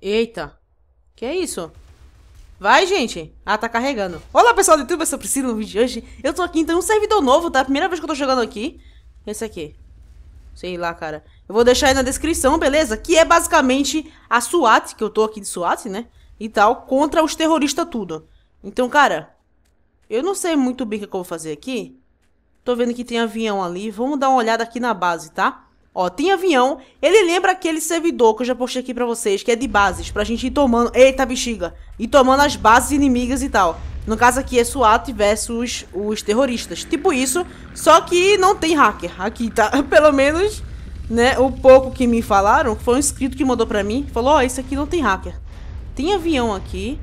Eita. Que é isso? Vai, gente. Ah, tá carregando. Olá, pessoal do YouTube, eu sou Priscila, no vídeo de hoje. Eu tô aqui, então, um servidor novo, tá? Primeira vez que eu tô jogando aqui. Esse aqui. Sei lá, cara. Eu vou deixar aí na descrição, beleza? Que é basicamente a SWAT, que eu tô aqui de SWAT, né? E tal, contra os terroristas tudo. Então, cara, eu não sei muito bem o que eu vou fazer aqui. Tô vendo que tem avião ali. Vamos dar uma olhada aqui na base, tá? Ó, tem avião, ele lembra aquele servidor que eu já postei aqui pra vocês, que é de bases, pra gente ir tomando... Eita, bexiga! E tomando as bases inimigas e tal. No caso aqui é SWAT versus os terroristas. Tipo isso, só que não tem hacker aqui, tá? Pelo menos, né, o pouco que me falaram, foi um inscrito que mandou pra mim, falou, ó, oh, isso aqui não tem hacker. Tem avião aqui.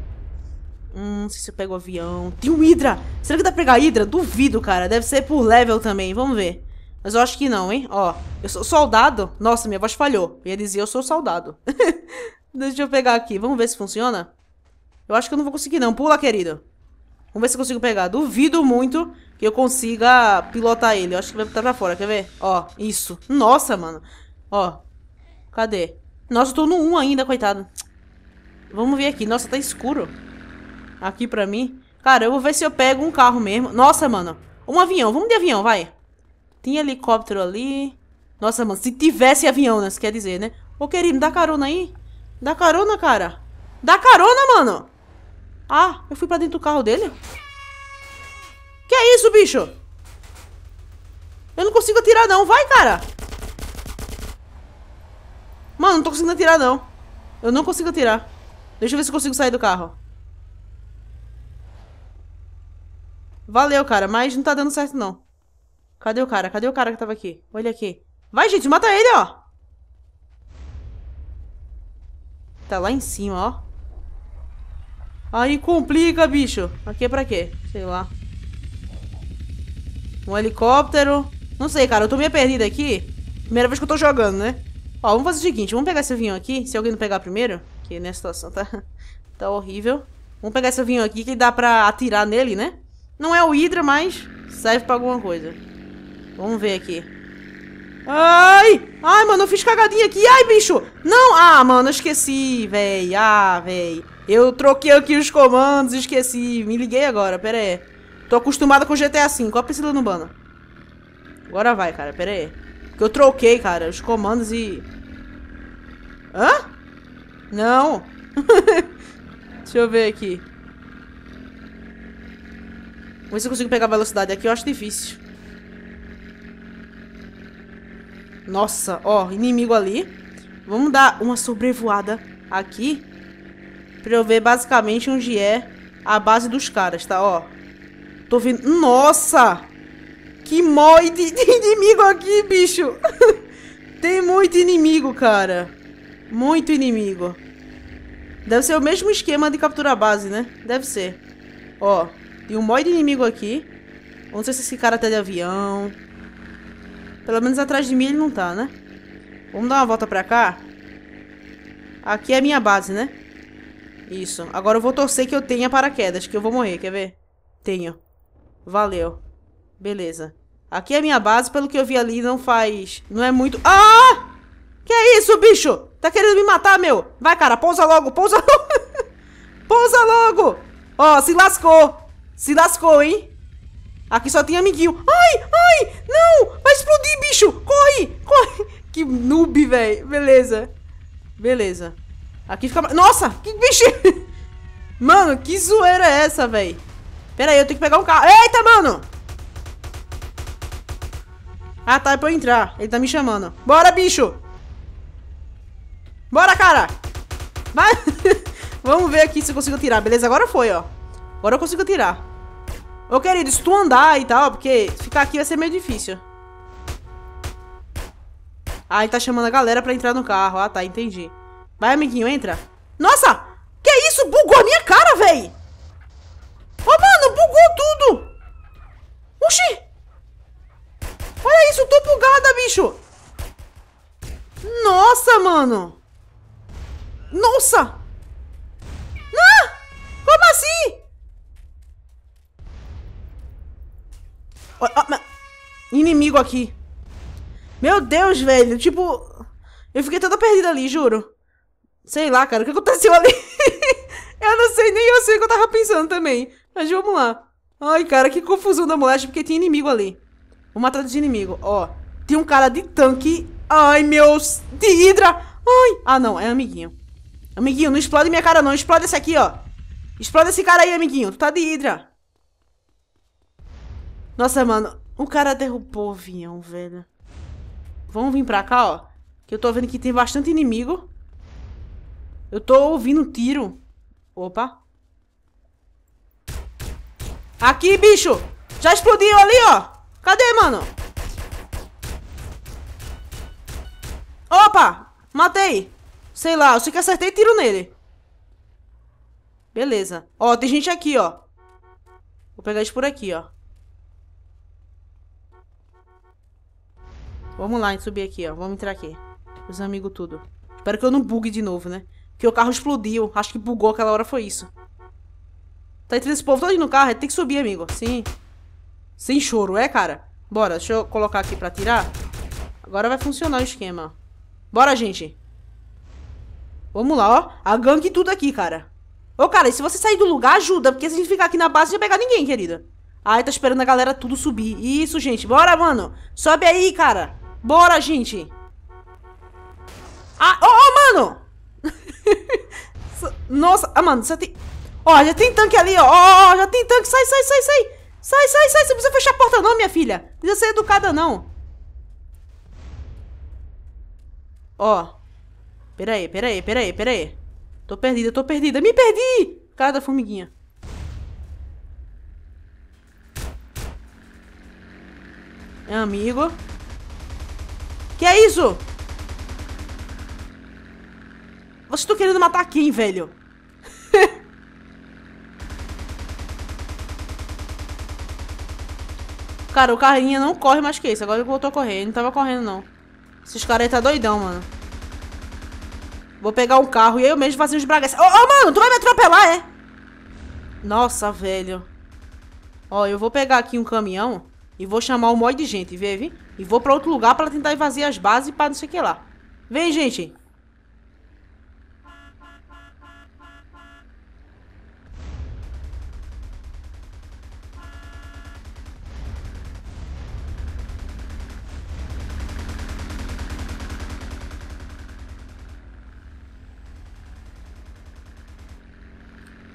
Hum, não sei se eu pego avião. Tem um Hydra! Será que dá pra pegar Hydra? Duvido, cara. Deve ser por level também, vamos ver. Mas eu acho que não, hein? Ó, eu sou soldado? Nossa, minha voz falhou. Eu ia dizer eu sou soldado. Deixa eu pegar aqui. Vamos ver se funciona? Eu acho que eu não vou conseguir, não. Pula, querido. Vamos ver se eu consigo pegar. Duvido muito que eu consiga pilotar ele. Eu acho que vai botar pra fora. Quer ver? Ó, isso. Nossa, mano. Ó. Cadê? Nossa, eu tô no 1 ainda, coitado. Vamos ver aqui. Nossa, tá escuro. Aqui pra mim. Cara, eu vou ver se eu pego um carro mesmo. Nossa, mano. Um avião. Vamos de avião, vai. Tinha helicóptero ali. Nossa, mano, se tivesse avião, né? Isso quer dizer, né? Ô, querido, dá carona aí. Dá carona, cara. Dá carona, mano. Ah, eu fui pra dentro do carro dele. Que é isso, bicho? Eu não consigo atirar, não. Vai, cara. Mano, não tô conseguindo atirar, não. Eu não consigo atirar. Deixa eu ver se eu consigo sair do carro. Valeu, cara, mas não tá dando certo, não. Cadê o cara? Cadê o cara que tava aqui? Olha aqui. Vai, gente, mata ele, ó! Tá lá em cima, ó. Aí complica, bicho. Aqui é pra quê? Sei lá. Um helicóptero. Não sei, cara. Eu tô meio perdida aqui. Primeira vez que eu tô jogando, né? Ó, vamos fazer o seguinte. Vamos pegar esse vinho aqui. Se alguém não pegar primeiro. Que nessa situação tá, tá horrível. Vamos pegar esse vinho aqui que dá pra atirar nele, né? Não é o Hydra, mas serve pra alguma coisa. Vamos ver aqui. Ai! Ai, mano, eu fiz cagadinha aqui. Ai, bicho! Não! Ah, mano, eu esqueci, véi. Ah, véi. Eu troquei aqui os comandos, esqueci. Me liguei agora, pera aí. Tô acostumada com GTA V. Qual a no bando? Agora vai, cara, pera aí. Porque eu troquei, cara, os comandos e... Hã? Não. Deixa eu ver aqui. Vamos ver se eu consigo pegar velocidade aqui. Eu acho difícil. Nossa, ó, inimigo ali. Vamos dar uma sobrevoada aqui. Pra eu ver basicamente onde é a base dos caras, tá? Ó. Tô vendo... Nossa! Que mói de, inimigo aqui, bicho! Tem muito inimigo, cara. Muito inimigo. Deve ser o mesmo esquema de capturar base, né? Deve ser. Ó, tem um mói de inimigo aqui. Não sei se esse cara tá de avião. Pelo menos atrás de mim ele não tá, né? Vamos dar uma volta pra cá. Aqui é a minha base, né? Isso. Agora eu vou torcer que eu tenha paraquedas, que eu vou morrer, quer ver? Tenho. Valeu. Beleza. Aqui é a minha base, pelo que eu vi ali, não faz... Não é muito... Ah! Que é isso, bicho? Tá querendo me matar, meu? Vai, cara, pousa logo, pousa logo. pousa logo. Ó, oh, se lascou. Se lascou, hein? Aqui só tem amiguinho. Ai, ai, não! Vai explodir, bicho! Corre, corre! Que noob, velho. Beleza. Beleza. Aqui fica... Nossa, que bicho... Mano, que zoeira é essa, velho? Pera aí, eu tenho que pegar um carro. Eita, mano! Ah, tá, é pra eu entrar. Ele tá me chamando. Bora, bicho! Bora, cara! Vai! Vamos ver aqui se eu consigo tirar. Beleza, agora foi, ó. Agora eu consigo tirar. Ô, querido, se tu andar e tal, porque ficar aqui vai ser meio difícil. Ah, ele tá chamando a galera pra entrar no carro. Ah, tá, entendi. Vai, amiguinho, entra. Nossa! Que isso? Bugou a minha cara, véi! Ô, oh, mano, bugou tudo! Oxi! Olha isso, eu tô bugada, bicho! Nossa, mano! Nossa! Inimigo aqui. Meu Deus, velho. Tipo, eu fiquei toda perdida ali, juro. Sei lá, cara, o que aconteceu ali? eu não sei, nem eu sei o que eu tava pensando também. Mas vamos lá. Ai, cara, que confusão da moleque porque tem inimigo ali. Vou matar de inimigos. Ó, tem um cara de tanque. Ai, meus... De hidra. Ai. Ah, não, é amiguinho. Amiguinho, não explode minha cara, não. Explode esse aqui, ó. Explode esse cara aí, amiguinho. Tu tá de hidra. Nossa, mano, um cara derrubou o avião, velho. Vamos vir pra cá, ó. Que eu tô vendo que tem bastante inimigo. Eu tô ouvindo tiro. Opa. Aqui, bicho! Já explodiu ali, ó! Cadê, mano? Opa! Matei! Sei lá, eu sei que acertei tiro nele. Beleza. Ó, tem gente aqui, ó. Vou pegar isso por aqui, ó. Vamos lá, subir aqui, ó. Vamos entrar aqui. Os amigos tudo. Espero que eu não bugue de novo, né? Porque o carro explodiu. Acho que bugou aquela hora, foi isso. Tá entrando esse povo todo no carro. Tem que subir, amigo. Sim. Sem choro, é, cara? Bora, deixa eu colocar aqui pra tirar. Agora vai funcionar o esquema. Bora, gente. Vamos lá, ó. A gangue tudo aqui, cara. Ô, cara, se você sair do lugar, ajuda. Porque se a gente ficar aqui na base, não vai pegar ninguém, querida. Ai, tá esperando a galera tudo subir. Isso, gente. Bora, mano. Sobe aí, cara. Bora, gente! Ah, oh, oh mano! Nossa, ah, mano, você tem... Ó, oh, já tem tanque ali, ó. Ó, já tem tanque. Sai, sai, sai, sai. Sai, sai, sai. Você não precisa fechar a porta não, minha filha. Não precisa ser educada, não. Ó. Pera aí, pera aí, pera aí, pera aí. Tô perdida, tô perdida. Me perdi! Cara da formiguinha. É amigo. Que é isso? Vocês estão querendo matar quem, velho? cara, o carrinho não corre mais que isso. Agora ele voltou a correr. Ele não tava correndo, não. Esses caras aí tá doidão, mano. Vou pegar um carro e eu mesmo fazer os bragas. Ô, oh, oh, mano, tu vai me atropelar, é? Nossa, velho. Ó, eu vou pegar aqui um caminhão. E vou chamar um monte de gente, vê, vem? E vou pra outro lugar pra tentar esvaziar as bases e pra não sei o que lá. Vem, gente!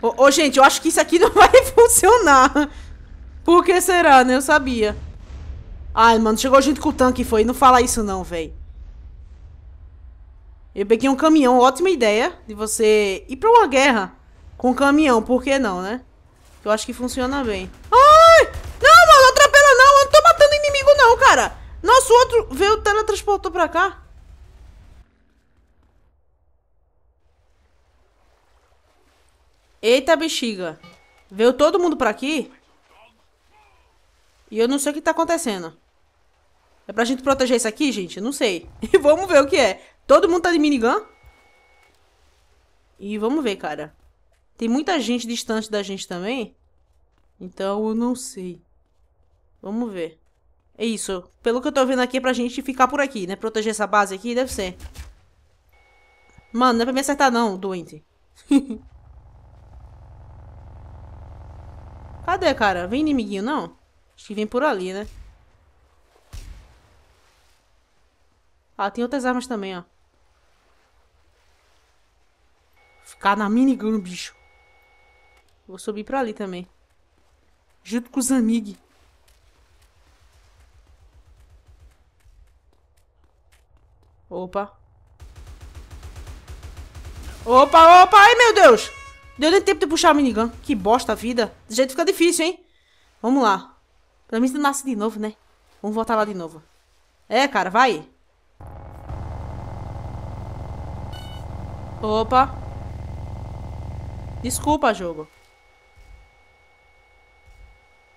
Ô, ô, gente, eu acho que isso aqui não vai funcionar. Por que será, né? Eu sabia. Ai, mano, chegou gente com o tanque, foi. Não fala isso não, véi. Eu peguei um caminhão, ótima ideia de você ir pra uma guerra com um caminhão, por que não, né? Eu acho que funciona bem. Ai! Não, mano, atropela não, eu não tô matando inimigo não, cara. Nosso outro veio, teletransportou pra cá. Eita bexiga. Veio todo mundo pra aqui? E eu não sei o que tá acontecendo. É pra gente proteger isso aqui, gente? não sei. E vamos ver o que é. Todo mundo tá de minigun? E vamos ver, cara. Tem muita gente distante da gente também. Então eu não sei. Vamos ver. É isso. Pelo que eu tô vendo aqui é pra gente ficar por aqui, né? Proteger essa base aqui, deve ser. Mano, não é pra me acertar não, doente. Cadê, cara? Vem inimiguinho, não? Acho que vem por ali, né? Ah, tem outras armas também, ó. Ficar na minigun, bicho. Vou subir pra ali também. Junto com os amigos. Opa. Opa, opa. Ai, meu Deus. Deu nem tempo de puxar a minigun. Que bosta a vida. Desse jeito fica difícil, hein? Vamos lá. Pelo menos não nasce de novo, né? Vamos voltar lá de novo. É, cara, vai. Opa. Desculpa, jogo.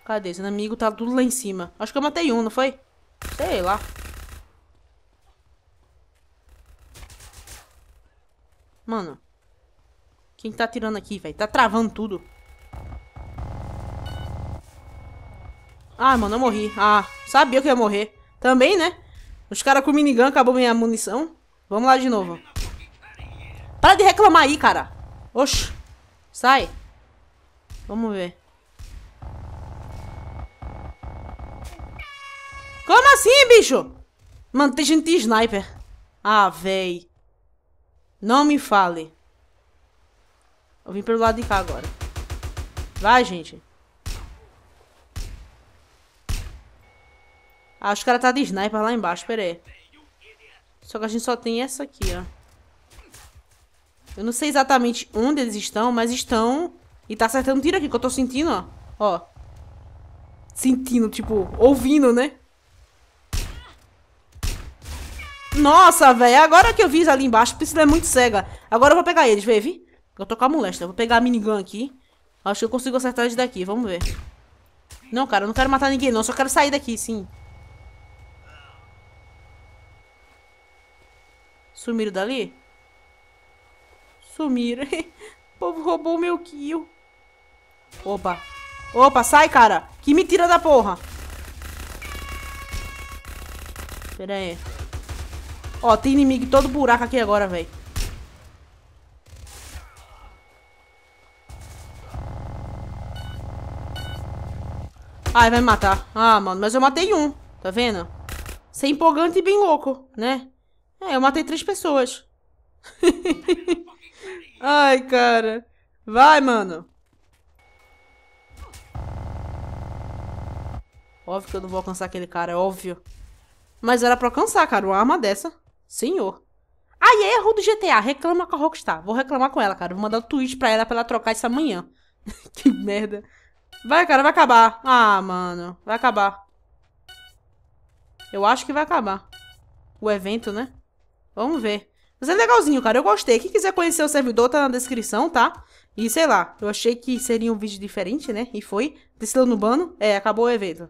Cadê? Esse inimigo tá tudo lá em cima. Acho que eu matei um, não foi? Sei lá. Mano. Quem tá tirando aqui, velho? Tá travando tudo. Ah, mano, eu morri. Ah, sabia que eu ia morrer. Também, né? Os caras com minigun acabou minha munição. Vamos lá de novo. Para de reclamar aí, cara. Oxi. Sai. Vamos ver. Como assim, bicho? Mano, tem gente de sniper. Ah, véi. Não me fale. Eu vim pelo lado de cá agora. Vai, gente. Ah, os caras tá de sniper lá embaixo, pera aí. Só que a gente só tem essa aqui, ó. Eu não sei exatamente onde eles estão, mas estão... E tá acertando tiro aqui, que eu tô sentindo, ó. Ó. Sentindo, tipo, ouvindo, né? Nossa, velho. Agora que eu vi ali embaixo, Priscila é muito cega. Agora eu vou pegar eles, vê, Eu tô com a molesta. Eu vou pegar a minigun aqui. Acho que eu consigo acertar eles daqui, vamos ver. Não, cara, eu não quero matar ninguém, não. Eu só quero sair daqui, sim. Sumiram dali? Sumiram. o povo roubou meu kill. Opa. Opa, sai, cara. Que mentira da porra. Pera aí. Ó, tem inimigo em todo buraco aqui agora, velho. Ai, vai me matar. Ah, mano, mas eu matei um. Tá vendo? Você é empolgante e bem louco, né? É, eu matei três pessoas. Ai, cara. Vai, mano. Óbvio que eu não vou alcançar aquele cara, é óbvio. Mas era pra alcançar, cara, uma arma dessa. Senhor. Aí, ah, é erro do GTA. Reclama com a Rockstar. Vou reclamar com ela, cara. Vou mandar um tweet pra ela pra ela trocar isso amanhã. que merda. Vai, cara, vai acabar. Ah, mano. Vai acabar. Eu acho que vai acabar. O evento, né? Vamos ver. Mas é legalzinho, cara. Eu gostei. Quem quiser conhecer o servidor, tá na descrição, tá? E sei lá, eu achei que seria um vídeo diferente, né? E foi. Desceu no bano. É, acabou o evento.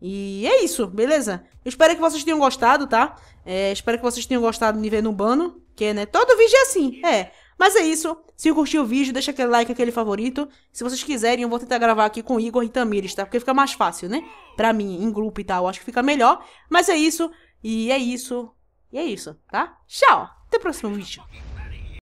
E é isso, beleza? Eu espero que vocês tenham gostado, tá? É, espero que vocês tenham gostado de ver no bano, Que, né? Todo vídeo é assim, é. Mas é isso. Se curtiu o vídeo, deixa aquele like, aquele favorito. Se vocês quiserem, eu vou tentar gravar aqui com Igor e Tamires, tá? Porque fica mais fácil, né? Pra mim, em grupo e tal, acho que fica melhor. Mas é isso. E é isso. E é isso, tá? Tchau! Até o próximo vídeo.